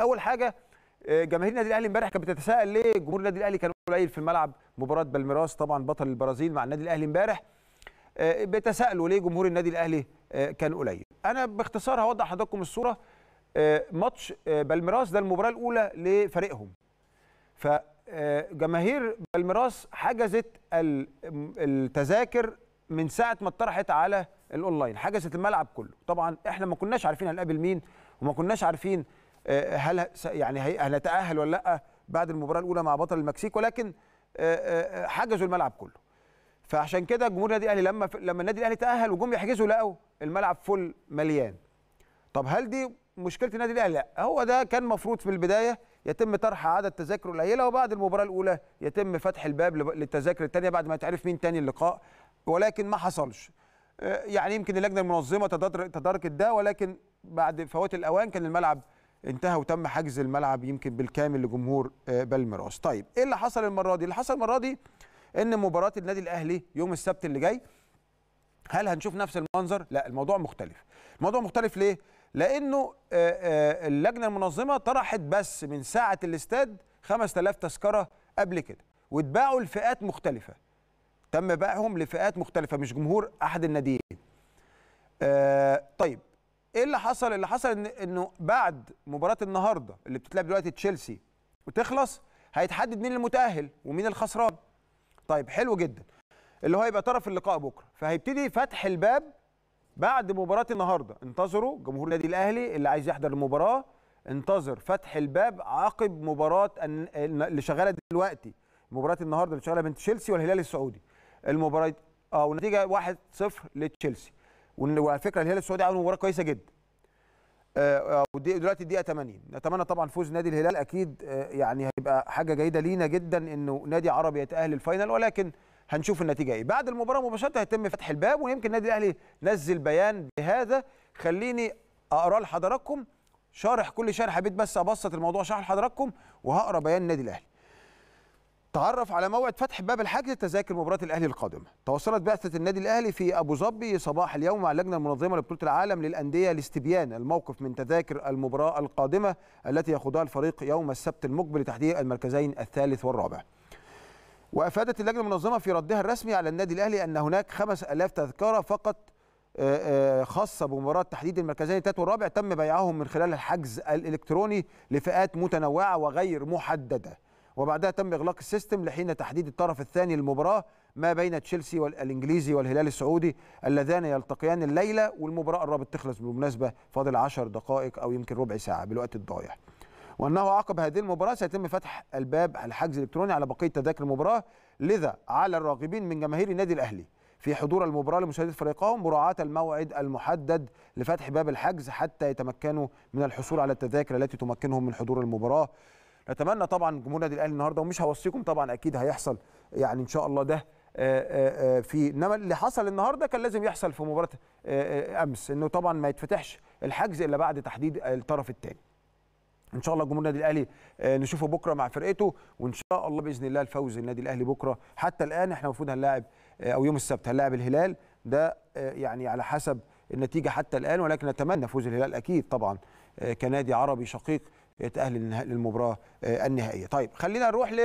اول حاجه آه، جماهير النادي الاهلي امبارح كانت بتتساءل ليه جمهور النادي الاهلي كان قليل في الملعب مباراه بالميراس طبعا بطل البرازيل مع النادي الاهلي امبارح آه، بيتساءلوا ليه جمهور النادي الاهلي آه، كان قليل انا باختصار هوضح لحضراتكم الصوره ماتش بالميراس ده المباراه الاولى لفريقهم فجماهير بالميراس حجزت التذاكر من ساعه ما اطرحت على الاونلاين حجزت الملعب كله طبعا احنا ما كناش عارفين هنقابل مين وما كناش عارفين آه، هل يعني هنتاهل ولا لا بعد المباراه الاولى مع بطل المكسيك ولكن آه، آه، حجزوا الملعب كله فعشان كده جمهور النادي الاهلي لما لما النادي الاهلي تاهل وجم يحجزوا لقوا الملعب فل مليان طب هل دي مشكله النادي الاهلي لا هو ده كان مفروض في البدايه يتم طرح عدد تذاكر قليله وبعد المباراه الاولى يتم فتح الباب للتذاكر الثانيه بعد ما يتعرف مين تاني اللقاء ولكن ما حصلش يعني يمكن اللجنه المنظمه تداركت ده ولكن بعد فوات الاوان كان الملعب انتهى وتم حجز الملعب يمكن بالكامل لجمهور آه، بالميراس طيب ايه اللي حصل المره دي اللي حصل المره دي ان مباراه النادي الاهلي يوم السبت اللي جاي هل هنشوف نفس المنظر لا الموضوع مختلف الموضوع مختلف ليه لانه آه، آه، اللجنه المنظمه طرحت بس من ساعه الاستاد 5000 تذكره قبل كده واتباعوا لفئات مختلفه تم بيعهم لفئات مختلفه مش جمهور احد الناديين ايه اللي حصل اللي حصل إن انه بعد مباراه النهارده اللي بتتلعب دلوقتي تشيلسي وتخلص هيتحدد مين المتاهل ومين الخسران طيب حلو جدا اللي هو هيبقى طرف اللقاء بكره فهيبتدي فتح الباب بعد مباراه النهارده انتظروا جمهور النادي الاهلي اللي عايز يحضر المباراه انتظر فتح الباب عقب مباراه اللي شغاله دلوقتي مباراه النهارده اللي شغاله بين تشيلسي والهلال السعودي المباراه اه ونتيجه 1-0 لتشيلسي وعلى فكره الهلال السعودي عمل مباراه كويسه جدا آه، آه، دلوقتي الدقيقه 80 نتمنى طبعا فوز نادي الهلال اكيد آه، يعني هيبقى حاجه جيده لينا جدا انه نادي عربي يتاهل الفاينل ولكن هنشوف النتيجه ايه بعد المباراه مباشره هيتم فتح الباب ويمكن النادي الاهلي نزل بيان بهذا خليني اقراه لحضراتكم شارح كل شارح حبيت بس ابسط الموضوع شرح لحضراتكم وهقرا بيان النادي الاهلي تعرف على موعد فتح باب الحجز لتذاكر مباراه الاهلي القادمه توصلت بعثه النادي الاهلي في ابو ظبي صباح اليوم مع اللجنه المنظمه لبطوله العالم للانديه لاستبيان الموقف من تذاكر المباراه القادمه التي يخوضها الفريق يوم السبت المقبل لتحديد المركزين الثالث والرابع وافادت اللجنه المنظمه في ردها الرسمي على النادي الاهلي ان هناك 5000 تذكره فقط آه، آه، خاصه بمباراه تحديد المركزين الثالث والرابع تم بيعهم من خلال الحجز الالكتروني لفئات متنوعه وغير محدده وبعدها تم إغلاق السيستم لحين تحديد الطرف الثاني للمباراة ما بين تشيلسي والإنجليزي والهلال السعودي اللذان يلتقيان الليلة والمباراة قربت تخلص بالمناسبة فاضل 10 دقائق أو يمكن ربع ساعة بالوقت الضايع وأنه عقب هذه المباراة سيتم فتح الباب الحجز الإلكتروني على بقية تذاكر المباراة لذا على الراغبين من جماهير النادي الأهلي في حضور المباراة لمشاهدة فريقهم مراعاة الموعد المحدد لفتح باب الحجز حتى يتمكنوا من الحصول على التذاكر التي تمكنهم من حضور المباراة اتمنى طبعا جمهور النادي الاهلي النهارده ومش هوصيكم طبعا اكيد هيحصل يعني ان شاء الله ده آه، آه، آه، في انما اللي حصل النهارده كان لازم يحصل في مباراه امس انه طبعا ما يتفتحش الحجز الا بعد تحديد الطرف الثاني ان شاء الله جمهور النادي الاهلي نشوفه بكره مع فرقته وان شاء الله باذن الله الفوز النادي الاهلي بكره حتى الان احنا المفروض هنلاعب او يوم السبت هنلاعب الهلال ده يعني على حسب النتيجه حتى الان ولكن نتمنى فوز الهلال اكيد طبعا كنادي عربي شقيق يتأهل للمباراة آه، النهائية طيب خلينا نروح ل